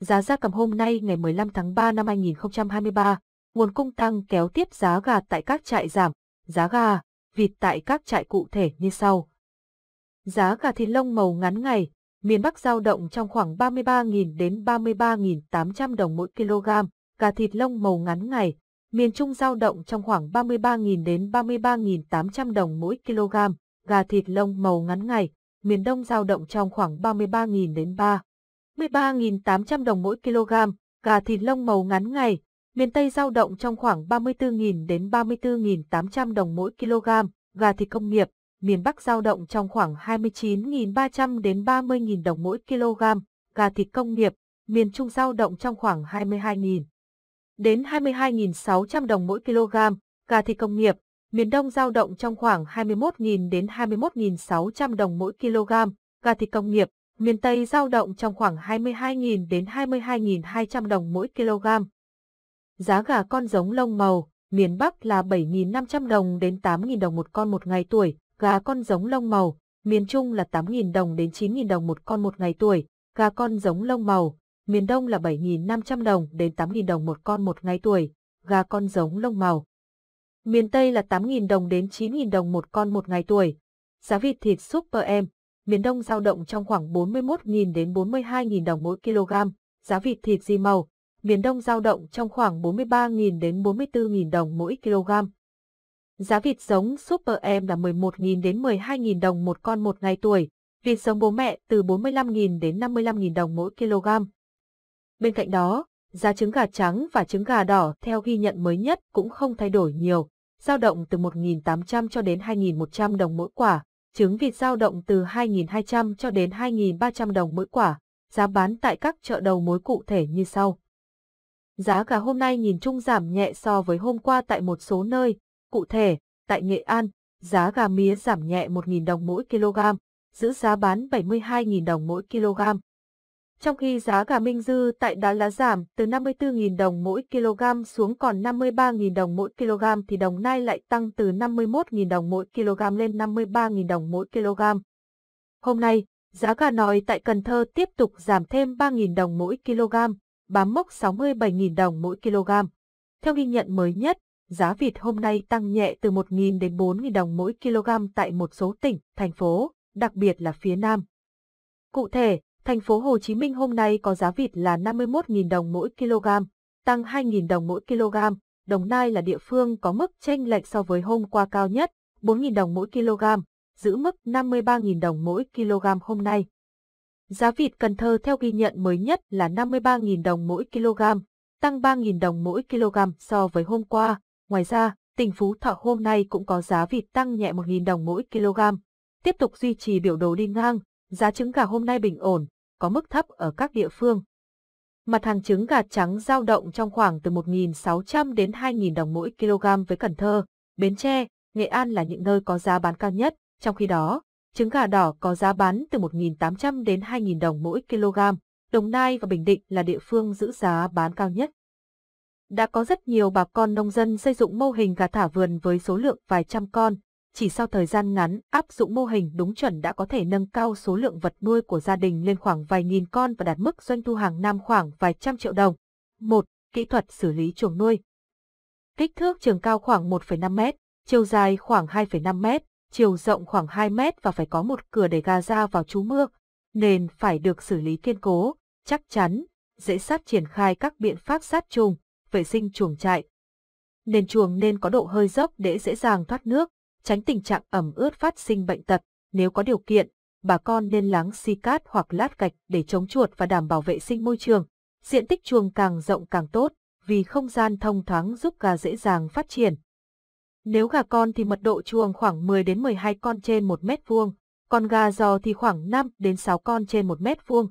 Giá gia cầm hôm nay ngày 15 tháng 3 năm 2023, nguồn cung tăng kéo tiếp giá gà tại các trại giảm, giá gà, vịt tại các trại cụ thể như sau. Giá gà thịt lông màu ngắn ngày, miền Bắc giao động trong khoảng 33.000 đến 33.800 đồng mỗi kg, gà thịt lông màu ngắn ngày, miền Trung giao động trong khoảng 33.000 đến 33.800 đồng mỗi kg, gà thịt lông màu ngắn ngày, miền Đông giao động trong khoảng 33.000 đến 3. 43.800 đồng mỗi kg, gà thịt lông màu ngắn ngày, miền Tây giao động trong khoảng 34.000 đến 34.800 đồng mỗi kg, gà thịt công nghiệp, miền Bắc giao động trong khoảng 29.300 đến 30.000 đồng mỗi kg, gà thịt công nghiệp, miền Trung giao động trong khoảng 22.000 đến 22.600 đồng mỗi kg, gà thịt công nghiệp, miền Đông giao động trong khoảng 21.000 đến 21.600 đồng mỗi kg, gà thịt công nghiệp, miền Tây giao động trong khoảng 22.000 đến 22.200 đồng mỗi kg. Giá gà con giống lông màu, miền Bắc là 7.500 đồng đến 8.000 đồng một con một ngày tuổi, gà con giống lông màu, miền Trung là 8.000 đồng đến 9.000 đồng một con một ngày tuổi, gà con giống lông màu, miền Đông là 7.500 đồng đến 8.000 đồng một con một ngày tuổi, gà con giống lông màu. Miền Tây là 8.000 đồng đến 9.000 đồng một con một ngày tuổi. Giá vịt thịt Super em miền Đông giao động trong khoảng 41.000 đến 42.000 đồng mỗi kg, giá vịt thịt di màu, miền Đông giao động trong khoảng 43.000 đến 44.000 đồng mỗi kg. Giá vịt giống Super Em là 11.000 đến 12.000 đồng một con một ngày tuổi, vịt giống bố mẹ từ 45.000 đến 55.000 đồng mỗi kg. Bên cạnh đó, giá trứng gà trắng và trứng gà đỏ theo ghi nhận mới nhất cũng không thay đổi nhiều, giao động từ 1.800 cho đến 2.100 đồng mỗi quả trứng vịt dao động từ 2.200 cho đến 2.300 đồng mỗi quả, giá bán tại các chợ đầu mối cụ thể như sau. Giá gà hôm nay nhìn chung giảm nhẹ so với hôm qua tại một số nơi, cụ thể, tại Nghệ An, giá gà mía giảm nhẹ 1.000 đồng mỗi kg, giữ giá bán 72.000 đồng mỗi kg trong khi giá gà Minh Dư tại Đà Lạt giảm từ 54.000 đồng mỗi kg xuống còn 53.000 đồng mỗi kg thì đồng nai lại tăng từ 51.000 đồng mỗi kg lên 53.000 đồng mỗi kg. Hôm nay, giá gà nòi tại Cần Thơ tiếp tục giảm thêm 3.000 đồng mỗi kg, bám mốc 67.000 đồng mỗi kg. Theo ghi nhận mới nhất, giá vịt hôm nay tăng nhẹ từ 1.000 đến 4.000 đồng mỗi kg tại một số tỉnh, thành phố, đặc biệt là phía Nam. Cụ thể, Thành phố Hồ Chí Minh hôm nay có giá vịt là 51.000 đồng mỗi kg, tăng 2.000 đồng mỗi kg. Đồng Nai là địa phương có mức chênh lệch so với hôm qua cao nhất, 4.000 đồng mỗi kg, giữ mức 53.000 đồng mỗi kg hôm nay. Giá vịt Cần Thơ theo ghi nhận mới nhất là 53.000 đồng mỗi kg, tăng 3.000 đồng mỗi kg so với hôm qua. Ngoài ra, tỉnh Phú Thọ hôm nay cũng có giá vịt tăng nhẹ 1.000 đồng mỗi kg. Tiếp tục duy trì biểu đồ đi ngang, giá trứng gà hôm nay bình ổn, có mức thấp ở các địa phương. Mặt hàng trứng gà trắng giao động trong khoảng từ 1.600 đến 2.000 đồng mỗi kg với Cần Thơ, Bến Tre, Nghệ An là những nơi có giá bán cao nhất, trong khi đó, trứng gà đỏ có giá bán từ 1.800 đến 2.000 đồng mỗi kg, Đồng Nai và Bình Định là địa phương giữ giá bán cao nhất. Đã có rất nhiều bà con nông dân xây dựng mô hình gà thả vườn với số lượng vài trăm con, chỉ sau thời gian ngắn, áp dụng mô hình đúng chuẩn đã có thể nâng cao số lượng vật nuôi của gia đình lên khoảng vài nghìn con và đạt mức doanh thu hàng năm khoảng vài trăm triệu đồng. 1. Kỹ thuật xử lý chuồng nuôi Kích thước trường cao khoảng 1,5 m, chiều dài khoảng 2,5 m, chiều rộng khoảng 2 m và phải có một cửa để gà ra vào trú mưa. Nền phải được xử lý kiên cố, chắc chắn, dễ sát triển khai các biện pháp sát trùng, vệ sinh chuồng trại. Nền chuồng nên có độ hơi dốc để dễ dàng thoát nước, tránh tình trạng ẩm ướt phát sinh bệnh tật. Nếu có điều kiện, bà con nên lắng xi cát hoặc lát gạch để chống chuột và đảm bảo vệ sinh môi trường. Diện tích chuồng càng rộng càng tốt, vì không gian thông thoáng giúp gà dễ dàng phát triển. Nếu gà con thì mật độ chuồng khoảng 10 đến 12 con trên 1 mét vuông, còn gà giò thì khoảng 5 đến 6 con trên 1 mét vuông.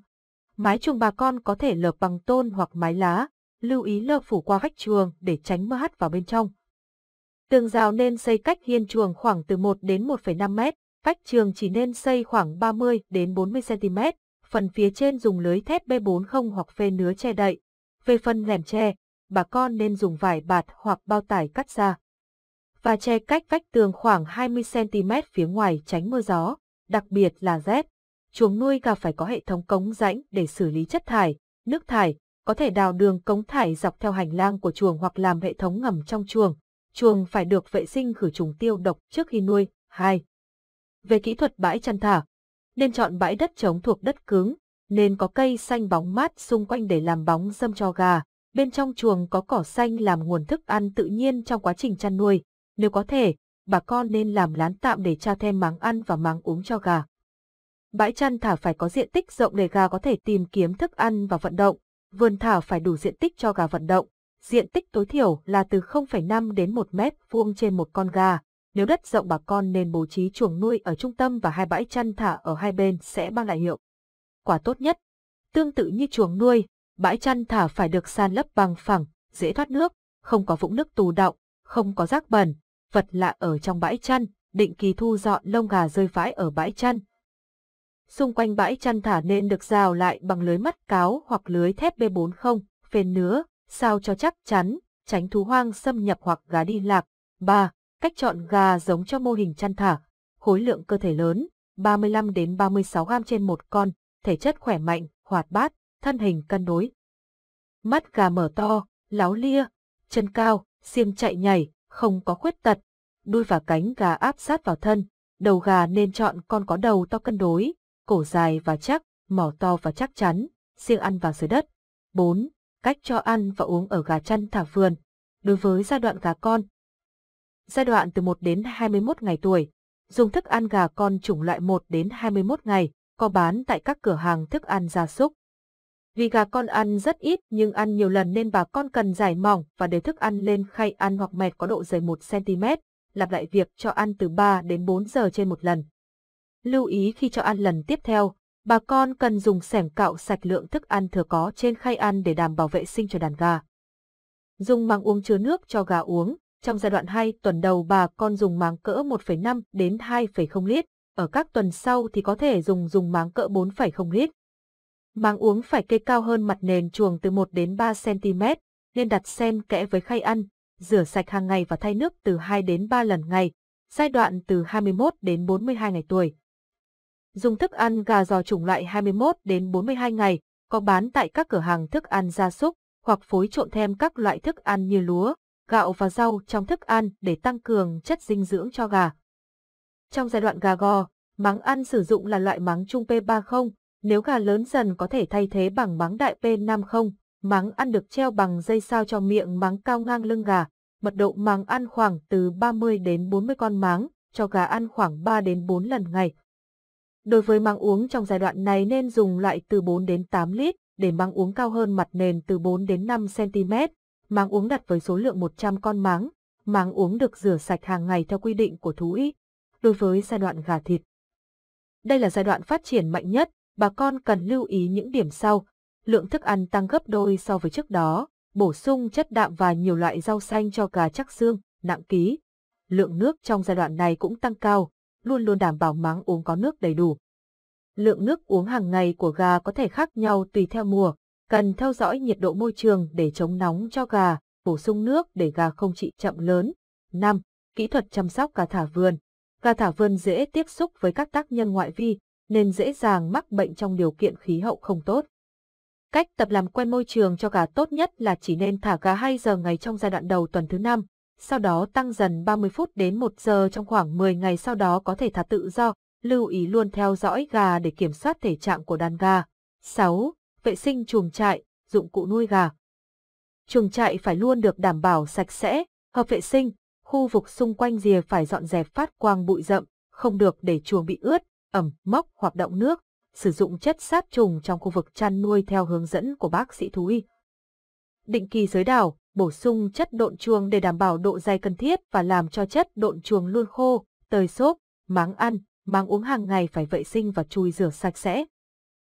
Mái chuồng bà con có thể lợp bằng tôn hoặc mái lá, lưu ý lợp phủ qua vách chuồng để tránh mưa hắt vào bên trong. Tường rào nên xây cách hiên chuồng khoảng từ 1 đến 1,5 mét, vách trường chỉ nên xây khoảng 30 đến 40 cm, phần phía trên dùng lưới thép B40 hoặc phê nứa che đậy. Về phần rèm tre, bà con nên dùng vải bạt hoặc bao tải cắt ra và che cách vách tường khoảng 20cm phía ngoài tránh mưa gió, đặc biệt là rét. Chuồng nuôi gà phải có hệ thống cống rãnh để xử lý chất thải, nước thải, có thể đào đường cống thải dọc theo hành lang của chuồng hoặc làm hệ thống ngầm trong chuồng, chuồng phải được vệ sinh khử trùng tiêu độc trước khi nuôi. 2. Về kỹ thuật bãi chăn thả, nên chọn bãi đất trống thuộc đất cứng, nên có cây xanh bóng mát xung quanh để làm bóng dâm cho gà. Bên trong chuồng có cỏ xanh làm nguồn thức ăn tự nhiên trong quá trình chăn nuôi. Nếu có thể, bà con nên làm lán tạm để tra thêm máng ăn và máng uống cho gà. Bãi chăn thả phải có diện tích rộng để gà có thể tìm kiếm thức ăn và vận động. Vườn thả phải đủ diện tích cho gà vận động. Diện tích tối thiểu là từ 0,5 đến 1 mét vuông trên một con gà. Nếu đất rộng bà con nên bố trí chuồng nuôi ở trung tâm và hai bãi chăn thả ở hai bên sẽ mang lại hiệu. Quả tốt nhất. Tương tự như chuồng nuôi, bãi chăn thả phải được san lấp bằng phẳng, dễ thoát nước, không có vũng nước tù đọng, không có rác bẩn, vật lạ ở trong bãi chăn, định kỳ thu dọn lông gà rơi vãi ở bãi chăn. Xung quanh bãi chăn thả nên được rào lại bằng lưới mắt cáo hoặc lưới thép B40, phên nứa, sao cho chắc chắn, tránh thú hoang xâm nhập hoặc gà đi lạc. 3. Cách chọn gà giống cho mô hình chăn thả, khối lượng cơ thể lớn, 35 đến 36 gram trên một con, thể chất khỏe mạnh, hoạt bát, thân hình cân đối. Mắt gà mở to, láo lia, chân cao, xiêm chạy nhảy, không có khuyết tật, đuôi và cánh gà áp sát vào thân, đầu gà nên chọn con có đầu to cân đối, cổ dài và chắc, mỏ to và chắc chắn, siêng ăn vào dưới đất. 4 cách cho ăn và uống ở gà chăn thả vườn. Đối với giai đoạn gà con, giai đoạn từ 1 đến 21 ngày tuổi, dùng thức ăn gà con chủng loại 1 đến 21 ngày, có bán tại các cửa hàng thức ăn gia súc. Vì gà con ăn rất ít nhưng ăn nhiều lần nên bà con cần giải mỏng và để thức ăn lên khay ăn hoặc mẹt có độ dày 1cm, lặp lại việc cho ăn từ 3 đến 4 giờ trên một lần. Lưu ý khi cho ăn lần tiếp theo, bà con cần dùng sẻng cạo sạch lượng thức ăn thừa có trên khay ăn để đảm bảo vệ sinh cho đàn gà. Dùng màng uống chứa nước cho gà uống, trong giai đoạn 2 tuần đầu bà con dùng máng cỡ 1,5 đến 2,0 lít, ở các tuần sau thì có thể dùng dùng máng cỡ 4,0 lít. Máng uống phải kê cao hơn mặt nền chuồng từ 1 đến 3 cm, nên đặt xen kẽ với khay ăn, rửa sạch hàng ngày và thay nước từ 2 đến 3 lần ngày, giai đoạn từ 21 đến 42 ngày tuổi dùng thức ăn gà giò chủng loại 21 đến 42 ngày, có bán tại các cửa hàng thức ăn gia súc hoặc phối trộn thêm các loại thức ăn như lúa, gạo và rau trong thức ăn để tăng cường chất dinh dưỡng cho gà. Trong giai đoạn gà gò, máng ăn sử dụng là loại máng trung P30, nếu gà lớn dần có thể thay thế bằng máng đại P50, máng ăn được treo bằng dây sao cho miệng máng cao ngang lưng gà, mật độ máng ăn khoảng từ 30 đến 40 con máng, cho gà ăn khoảng 3 đến 4 lần ngày. Đối với măng uống trong giai đoạn này nên dùng loại từ 4 đến 8 lít, để măng uống cao hơn mặt nền từ 4 đến 5 cm. Máng uống đặt với số lượng 100 con máng, máng uống được rửa sạch hàng ngày theo quy định của thú y. Đối với giai đoạn gà thịt. Đây là giai đoạn phát triển mạnh nhất, bà con cần lưu ý những điểm sau. Lượng thức ăn tăng gấp đôi so với trước đó, bổ sung chất đạm và nhiều loại rau xanh cho gà chắc xương, nặng ký. Lượng nước trong giai đoạn này cũng tăng cao, luôn luôn đảm bảo máng uống có nước đầy đủ. Lượng nước uống hàng ngày của gà có thể khác nhau tùy theo mùa, cần theo dõi nhiệt độ môi trường để chống nóng cho gà, bổ sung nước để gà không trị chậm lớn. 5. Kỹ thuật chăm sóc gà thả vườn Gà thả vườn dễ tiếp xúc với các tác nhân ngoại vi, nên dễ dàng mắc bệnh trong điều kiện khí hậu không tốt. Cách tập làm quen môi trường cho gà tốt nhất là chỉ nên thả gà hay giờ ngày trong giai đoạn đầu tuần thứ năm, sau đó tăng dần 30 phút đến 1 giờ trong khoảng 10 ngày sau đó có thể thả tự do, lưu ý luôn theo dõi gà để kiểm soát thể trạng của đàn gà. 6. Vệ sinh chuồng trại, dụng cụ nuôi gà. Chuồng trại phải luôn được đảm bảo sạch sẽ, hợp vệ sinh, khu vực xung quanh rìa phải dọn dẹp phát quang bụi rậm, không được để chuồng bị ướt, ẩm, mốc hoặc động nước, sử dụng chất sát trùng trong khu vực chăn nuôi theo hướng dẫn của bác sĩ thú y. Định kỳ giới đảo, bổ sung chất độn chuông để đảm bảo độ dày cần thiết và làm cho chất độn chuông luôn khô, tơi xốp, máng ăn, máng uống hàng ngày phải vệ sinh và chùi rửa sạch sẽ.